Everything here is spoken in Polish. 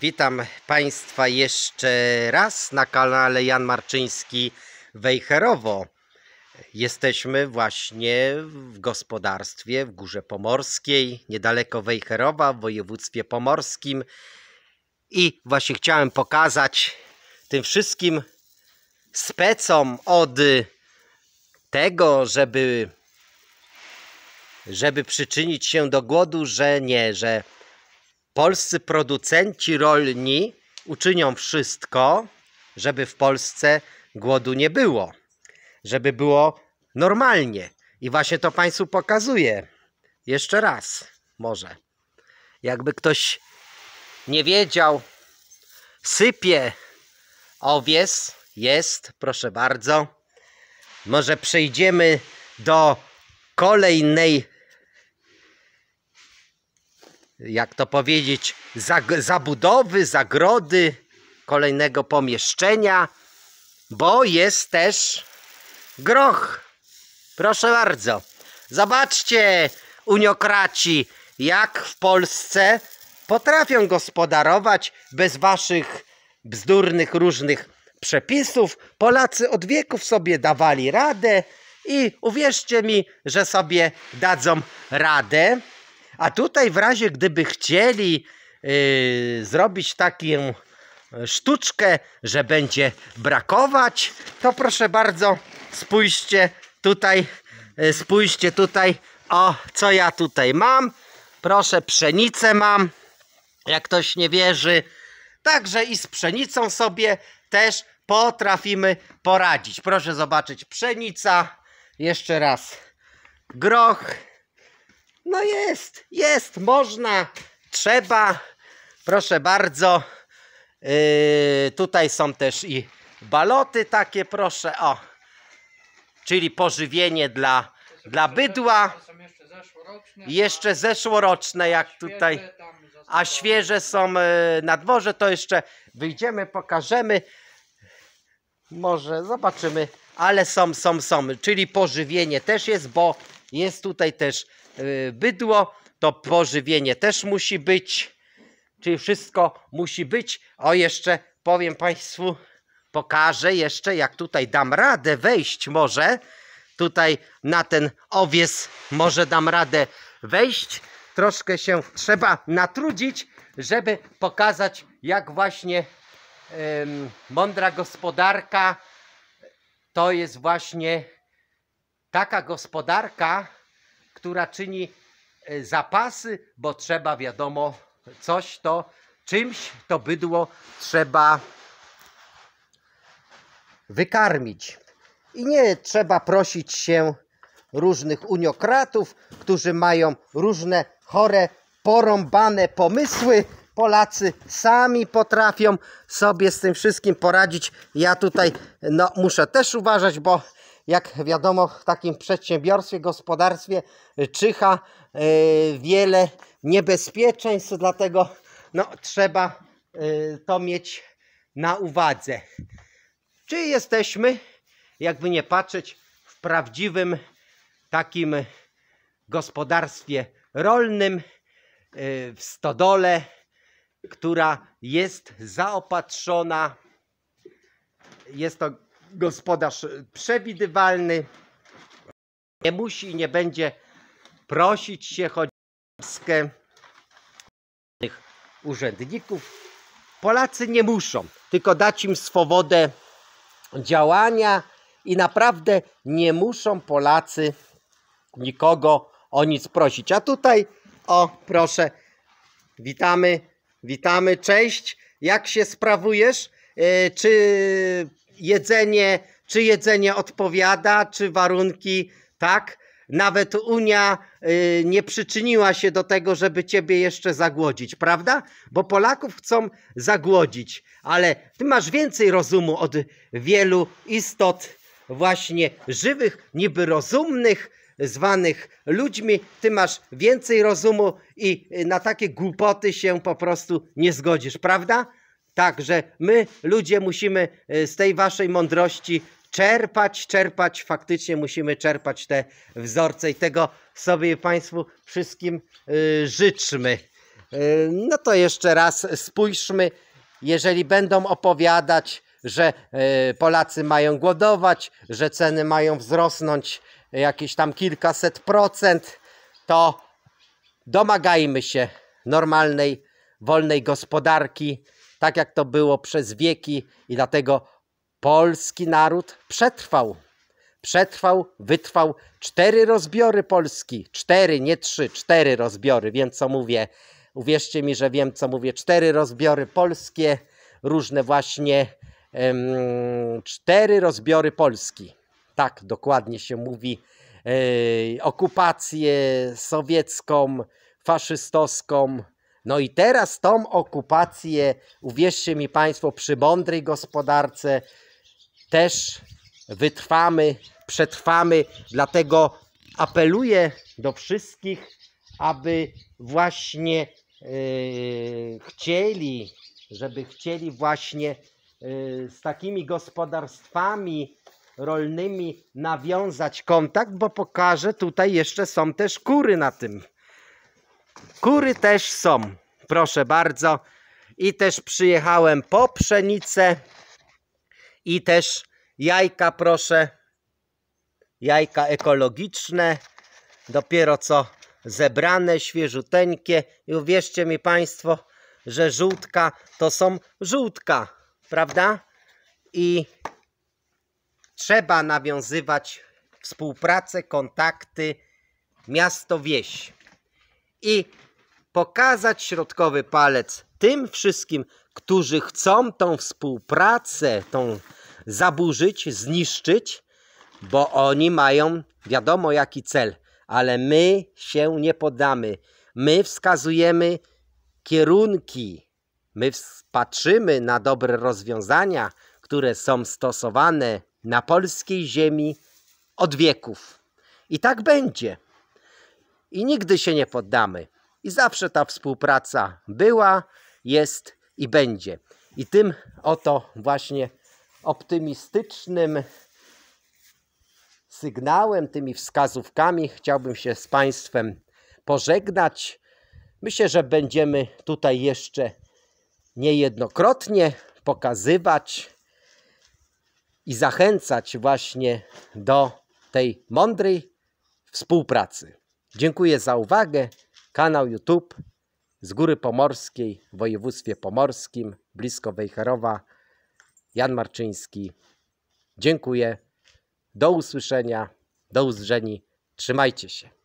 Witam Państwa jeszcze raz na kanale Jan Marczyński Wejherowo. Jesteśmy właśnie w gospodarstwie w Górze Pomorskiej, niedaleko Wejherowa w województwie pomorskim. I właśnie chciałem pokazać tym wszystkim specom od tego, żeby żeby przyczynić się do głodu, że nie, że polscy producenci rolni uczynią wszystko, żeby w Polsce głodu nie było. Żeby było normalnie. I właśnie to Państwu pokazuję. Jeszcze raz, może. Jakby ktoś nie wiedział, sypie owies, jest, proszę bardzo. Może przejdziemy do kolejnej jak to powiedzieć, zabudowy, zagrody kolejnego pomieszczenia, bo jest też groch. Proszę bardzo. Zobaczcie, uniokraci, jak w Polsce potrafią gospodarować bez waszych bzdurnych różnych przepisów. Polacy od wieków sobie dawali radę i uwierzcie mi, że sobie dadzą radę. A tutaj w razie gdyby chcieli yy, zrobić taką e, sztuczkę, że będzie brakować, to proszę bardzo spójrzcie tutaj, yy, spójrzcie tutaj, o co ja tutaj mam. Proszę, pszenicę mam, jak ktoś nie wierzy. Także i z pszenicą sobie też potrafimy poradzić. Proszę zobaczyć, pszenica, jeszcze raz groch, no jest, jest, można, trzeba. Proszę bardzo. Yy, tutaj są też i baloty takie, proszę. O, czyli pożywienie dla, dla bydła. jeszcze zeszłoroczne, jak tutaj. A świeże są yy, na dworze, to jeszcze wyjdziemy, pokażemy. Może zobaczymy, ale są, są, są. Czyli pożywienie też jest, bo jest tutaj też Y, bydło, to pożywienie też musi być, czyli wszystko musi być. O, jeszcze powiem Państwu, pokażę jeszcze, jak tutaj dam radę wejść może, tutaj na ten owies może dam radę wejść. Troszkę się trzeba natrudzić, żeby pokazać, jak właśnie ym, mądra gospodarka to jest właśnie taka gospodarka, która czyni e, zapasy, bo trzeba wiadomo coś to, czymś to bydło trzeba wykarmić. I nie trzeba prosić się różnych uniokratów, którzy mają różne chore, porąbane pomysły. Polacy sami potrafią sobie z tym wszystkim poradzić. Ja tutaj no, muszę też uważać, bo jak wiadomo, w takim przedsiębiorstwie, gospodarstwie czyha e, wiele niebezpieczeństw, dlatego no, trzeba e, to mieć na uwadze. Czy jesteśmy, jakby nie patrzeć, w prawdziwym takim gospodarstwie rolnym, e, w stodole, która jest zaopatrzona, jest to gospodarz przewidywalny. Nie musi i nie będzie prosić się tych urzędników. Polacy nie muszą, tylko dać im swobodę działania i naprawdę nie muszą Polacy nikogo o nic prosić. A tutaj, o proszę, witamy, witamy, cześć, jak się sprawujesz? E, czy jedzenie, czy jedzenie odpowiada, czy warunki, tak? Nawet Unia y, nie przyczyniła się do tego, żeby ciebie jeszcze zagłodzić, prawda? Bo Polaków chcą zagłodzić, ale ty masz więcej rozumu od wielu istot właśnie żywych, niby rozumnych, zwanych ludźmi. Ty masz więcej rozumu i na takie głupoty się po prostu nie zgodzisz, prawda? Tak, że my ludzie musimy e, z tej waszej mądrości czerpać, czerpać, faktycznie musimy czerpać te wzorce i tego sobie Państwu wszystkim e, życzmy. E, no to jeszcze raz spójrzmy, jeżeli będą opowiadać, że Polacy mają głodować, że ceny mają wzrosnąć jakieś tam kilkaset procent, to domagajmy się normalnej, wolnej gospodarki, tak jak to było przez wieki i dlatego polski naród przetrwał. Przetrwał, wytrwał cztery rozbiory Polski. Cztery, nie trzy, cztery rozbiory. Wiem, co mówię. Uwierzcie mi, że wiem, co mówię. Cztery rozbiory polskie, różne właśnie um, cztery rozbiory Polski. Tak dokładnie się mówi. Yy, okupację sowiecką, faszystowską, no i teraz tą okupację, uwierzcie mi Państwo, przy mądrej gospodarce też wytrwamy, przetrwamy. Dlatego apeluję do wszystkich, aby właśnie yy, chcieli, żeby chcieli właśnie yy, z takimi gospodarstwami rolnymi nawiązać kontakt, bo pokażę tutaj jeszcze są też kury na tym Kury też są, proszę bardzo. I też przyjechałem po pszenicę. I też jajka, proszę. Jajka ekologiczne. Dopiero co zebrane, świeżuteńkie. I uwierzcie mi Państwo, że żółtka to są żółtka, prawda? I trzeba nawiązywać współpracę, kontakty miasto-wieś i pokazać środkowy palec tym wszystkim, którzy chcą tą współpracę, tą zaburzyć, zniszczyć, bo oni mają wiadomo jaki cel, ale my się nie podamy. My wskazujemy kierunki, my patrzymy na dobre rozwiązania, które są stosowane na polskiej ziemi od wieków. I tak będzie i nigdy się nie poddamy. I zawsze ta współpraca była, jest i będzie. I tym oto właśnie optymistycznym sygnałem, tymi wskazówkami chciałbym się z Państwem pożegnać. Myślę, że będziemy tutaj jeszcze niejednokrotnie pokazywać i zachęcać właśnie do tej mądrej współpracy. Dziękuję za uwagę. Kanał YouTube z Góry Pomorskiej w województwie pomorskim, blisko Wejherowa. Jan Marczyński. Dziękuję. Do usłyszenia. Do uzrzeni. Trzymajcie się.